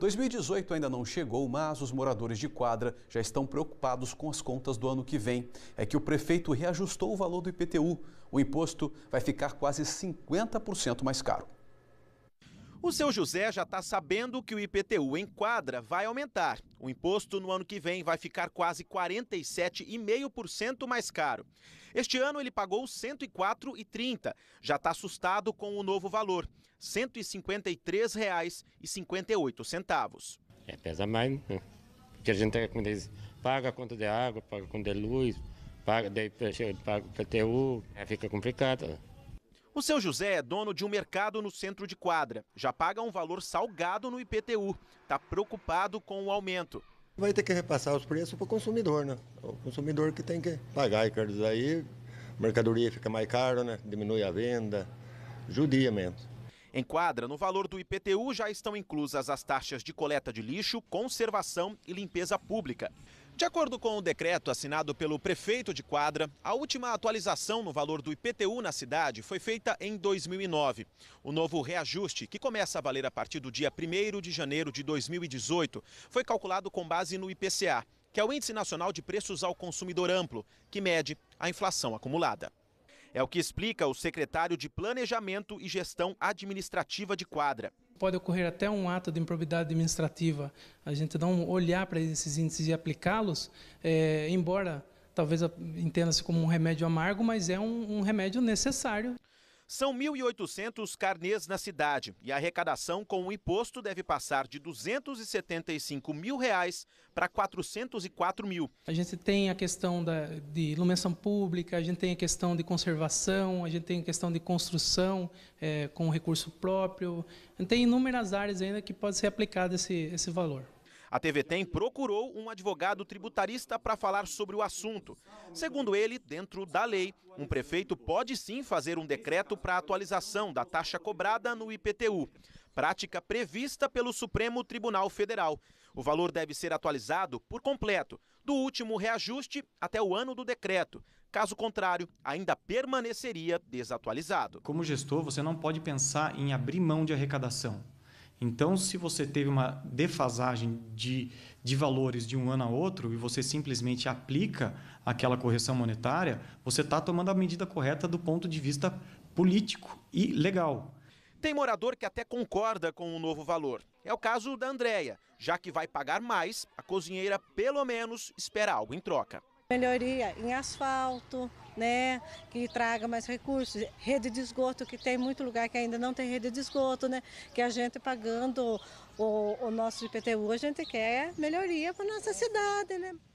2018 ainda não chegou, mas os moradores de quadra já estão preocupados com as contas do ano que vem. É que o prefeito reajustou o valor do IPTU. O imposto vai ficar quase 50% mais caro. O seu José já está sabendo que o IPTU em quadra vai aumentar. O imposto no ano que vem vai ficar quase 47,5% mais caro. Este ano ele pagou 104,30. Já está assustado com o novo valor. 153,58 reais. É, pesa mais, né? porque a gente como diz, paga a conta de água, paga a conta de luz, paga, daí paga o PTU, fica complicado. O seu José é dono de um mercado no centro de quadra. Já paga um valor salgado no IPTU. Está preocupado com o aumento. Vai ter que repassar os preços para o consumidor, né? O consumidor que tem que pagar, dizer, aí, mercadoria fica mais cara, né? Diminui a venda, judia mesmo. Em quadra, no valor do IPTU já estão inclusas as taxas de coleta de lixo, conservação e limpeza pública. De acordo com o decreto assinado pelo prefeito de Quadra, a última atualização no valor do IPTU na cidade foi feita em 2009. O novo reajuste, que começa a valer a partir do dia 1 de janeiro de 2018, foi calculado com base no IPCA, que é o Índice Nacional de Preços ao Consumidor Amplo, que mede a inflação acumulada. É o que explica o secretário de Planejamento e Gestão Administrativa de Quadra. Pode ocorrer até um ato de improbidade administrativa. A gente dá um olhar para esses índices e aplicá-los, é, embora talvez entenda-se como um remédio amargo, mas é um, um remédio necessário. São 1.800 carnês na cidade e a arrecadação com o imposto deve passar de 275 mil reais para 404 mil. A gente tem a questão da, de iluminação pública, a gente tem a questão de conservação, a gente tem a questão de construção é, com recurso próprio. A gente tem inúmeras áreas ainda que pode ser aplicado esse, esse valor. A TV Tem procurou um advogado tributarista para falar sobre o assunto. Segundo ele, dentro da lei, um prefeito pode sim fazer um decreto para atualização da taxa cobrada no IPTU, prática prevista pelo Supremo Tribunal Federal. O valor deve ser atualizado por completo, do último reajuste até o ano do decreto. Caso contrário, ainda permaneceria desatualizado. Como gestor, você não pode pensar em abrir mão de arrecadação então, se você teve uma defasagem de, de valores de um ano a outro e você simplesmente aplica aquela correção monetária, você está tomando a medida correta do ponto de vista político e legal. Tem morador que até concorda com o novo valor. É o caso da Andréia. Já que vai pagar mais, a cozinheira pelo menos espera algo em troca. Melhoria em asfalto, né, que traga mais recursos, rede de esgoto, que tem muito lugar que ainda não tem rede de esgoto, né, que a gente pagando o, o nosso IPTU, a gente quer melhoria para nossa cidade, né.